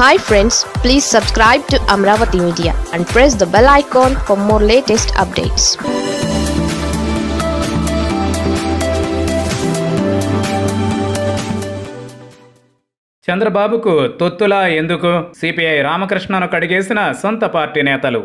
hi friends please subscribe to Amaravati media and press the bell icon for more latest updates చంద్రబాబుకు తొత్తులా ఎందుకు CPI రామకృష్ణను కడిగేసిన సొంత party నేతలు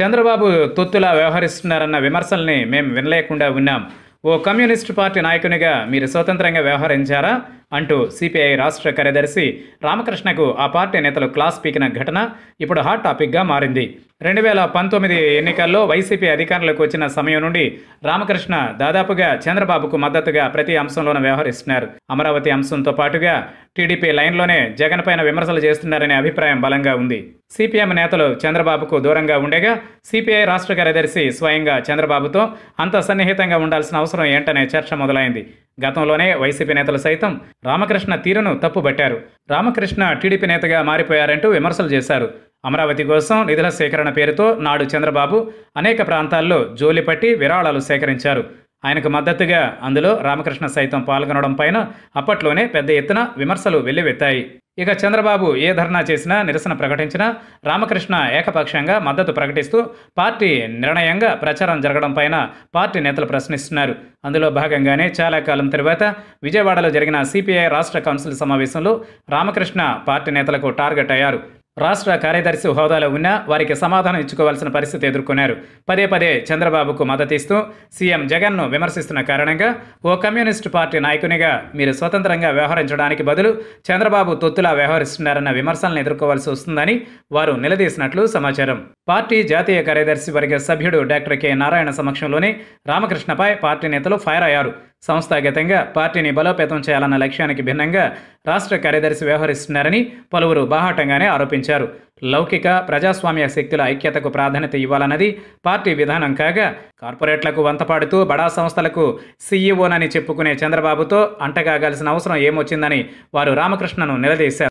చంద్రబాబు తొత్తులా వ్యవహరిస్తున్నారన్న విమర్శల్ని మేము వినలేకుండా ఉన్నాం ఓ కమ్యూనిస్టు పార్టీ నాయకునిగా మీరు స్వతంత్రంగా వ్యవహరించారా అంటూ సిపిఐ రాష్ట్ర కార్యదర్శి రామకృష్ణకు ఆ పార్టీ నేతలు క్లాస్ పీకిన ఘటన ఇప్పుడు హాట్ టాపిక్గా మారింది రెండు వేల పంతొమ్మిది ఎన్నికల్లో వైసీపీ అధికారంలోకి వచ్చిన సమయం నుండి రామకృష్ణ దాదాపుగా చంద్రబాబుకు మద్దతుగా ప్రతి అంశంలోనూ వ్యవహరిస్తున్నారు అమరావతి అంశంతో పాటుగా టీడీపీ లైన్లోనే జగన్ పైన విమర్శలు చేస్తున్నారనే అభిప్రాయం బలంగా ఉంది సిపిఎం నేతలు చంద్రబాబుకు దూరంగా ఉండగా సిపిఐ రాష్ట్ర కార్యదర్శి స్వయంగా చంద్రబాబుతో అంత సన్నిహితంగా ఉండాల్సిన అవసరం ఏంటనే చర్చ మొదలైంది గతంలోనే వైసీపీ నేతలు సైతం రామకృష్ణ తీరును తప్పుబట్టారు రామకృష్ణ టీడీపీ నేతగా మారిపోయారంటూ విమర్శలు చేశారు అమరావతి కోసం నిధుల సేకరణ పేరుతో నాడు చంద్రబాబు అనేక ప్రాంతాల్లో జోలి పట్టి విరాళాలు సేకరించారు ఆయనకు మద్దతుగా అందులో రామకృష్ణ సైతం పాల్గొనడం పైన అప్పట్లోనే పెద్ద ఎత్తున విమర్శలు వెల్లువెత్తాయి ఇక చంద్రబాబు ఏ ధర్నా చేసినా నిరసన ప్రకటించినా రామకృష్ణ ఏకపక్షంగా మద్దతు ప్రకటిస్తూ పార్టీ నిర్ణయంగా ప్రచారం పైన పార్టీ నేతలు ప్రశ్నిస్తున్నారు అందులో భాగంగానే చాలా కాలం తర్వాత విజయవాడలో జరిగిన సిపిఐ రాష్ట్ర కౌన్సిల్ సమావేశంలో రామకృష్ణ పార్టీ నేతలకు టార్గెట్ అయ్యారు రాష్ట్ర కార్యదర్శి హోదాలో ఉన్న వారికి సమాధానం ఇచ్చుకోవాల్సిన పరిస్థితి ఎదుర్కొన్నారు పదే పదే చంద్రబాబుకు మద్దతిస్తూ సీఎం జగన్ను విమర్శిస్తున్న కారణంగా ఓ కమ్యూనిస్ట్ పార్టీ నాయకునిగా మీరు స్వతంత్రంగా వ్యవహరించడానికి బదులు చంద్రబాబు తొత్తులా వ్యవహరిస్తున్నారన్న విమర్శలను ఎదుర్కోవాల్సి వస్తుందని వారు నిలదీసినట్లు సమాచారం పార్టీ జాతీయ కార్యదర్శి వర్గ సభ్యుడు డాక్టర్ కె నారాయణ సమక్షంలోనే రామకృష్ణపై పార్టీ నేతలు ఫైర్ అయ్యారు సంస్థాగతంగా పార్టీని బలోపేతం చేయాలన్న లక్ష్యానికి భిన్నంగా రాష్ట్ర కార్యదర్శి వ్యవహరిస్తున్నారని పలువురు బాహాటంగానే ఆరోపించారు లౌకిక ప్రజాస్వామ్య శక్తుల ఐక్యతకు ప్రాధాన్యత ఇవ్వాలన్నది పార్టీ విధానం కాగా కార్పొరేట్లకు వంతపాడుతూ బడా సంస్థలకు సీఈఓనని చెప్పుకునే చంద్రబాబుతో అంటగాగాల్సిన అవసరం ఏమొచ్చిందని వారు రామకృష్ణను నిలదీశారు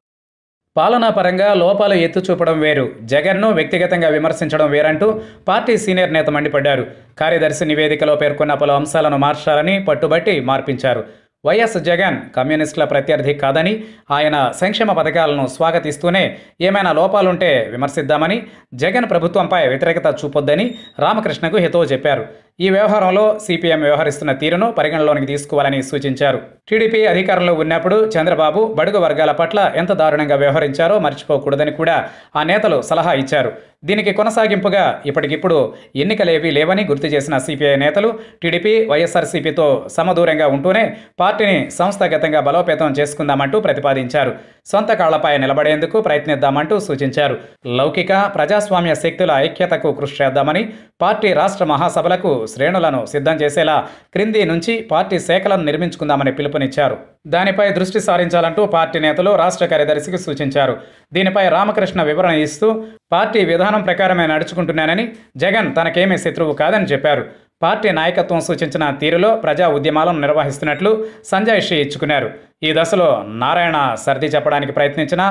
పాలనా పరంగా లోపాలు ఎత్తు చూపడం వేరు జగన్ను వ్యక్తిగతంగా విమర్శించడం వేరంటూ పార్టీ సీనియర్ నేత మండిపడ్డారు కార్యదర్శి నివేదికలో పేర్కొన్న పలు అంశాలను మార్చాలని పట్టుబట్టి మార్పించారు వైఎస్ జగన్ కమ్యూనిస్టుల ప్రత్యర్థి కాదని ఆయన సంక్షేమ పథకాలను స్వాగతిస్తూనే ఏమైనా లోపాలుంటే విమర్శిద్దామని జగన్ ప్రభుత్వంపై వ్యతిరేకత చూపొద్దని రామకృష్ణకు హితవు చెప్పారు ఈ వ్యవహారంలో సిపిఎం వ్యవహరిస్తున్న తీరును పరిగణలోనికి తీసుకోవాలని సూచించారు టీడీపీ అధికారంలో ఉన్నప్పుడు చంద్రబాబు బడుగు వర్గాల పట్ల ఎంత దారుణంగా వ్యవహరించారో మర్చిపోకూడదని కూడా ఆ నేతలు సలహా ఇచ్చారు దీనికి కొనసాగింపుగా ఇప్పటికిప్పుడు ఎన్నికలేవీ లేవని గుర్తు చేసిన సిపిఐ నేతలు టీడీపీ వైఎస్ఆర్సీపీతో సమదూరంగా ఉంటూనే పార్టీని సంస్థాగతంగా బలోపేతం చేసుకుందామంటూ ప్రతిపాదించారు సొంత కాళ్లపై నిలబడేందుకు ప్రయత్నిద్దామంటూ సూచించారు లౌకిక ప్రజాస్వామ్య శక్తుల ఐక్యతకు కృషి చేద్దామని పార్టీ రాష్ట్ర మహాసభలకు శ్రేణులను సిద్ధం చేసేలా క్రింది నుంచి పార్టీ శాఖలను నిర్మించుకుందామని పిలుపునిచ్చారు దానిపై దృష్టి సారించాలంటూ పార్టీ నేతలు రాష్ట్ర కార్యదర్శికి సూచించారు దీనిపై రామకృష్ణ వివరణ ఇస్తూ పార్టీ విధానం ప్రకారమే నడుచుకుంటున్నానని జగన్ తనకేమీ శత్రువు కాదని చెప్పారు పార్టీ నాయకత్వం సూచించిన తీరులో ప్రజా ఉద్యమాలను నిర్వహిస్తున్నట్లు సంజయ్ షీ ఇచ్చుకున్నారు ఈ దశలో నారాయణ సర్ది చెప్పడానికి ప్రయత్నించిన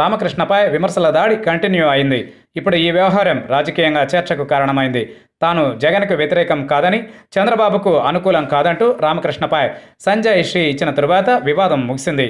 రామకృష్ణపై విమర్శల దాడి కంటిన్యూ అయింది ఇప్పుడు ఈ వ్యవహారం రాజకీయంగా చర్చకు కారణమైంది తాను జగన్కు వ్యతిరేకం కాదని చంద్రబాబుకు అనుకూలం కాదంటూ రామకృష్ణపై సంజయ్ శ్రీ ఇచ్చిన తరువాత వివాదం ముగిసింది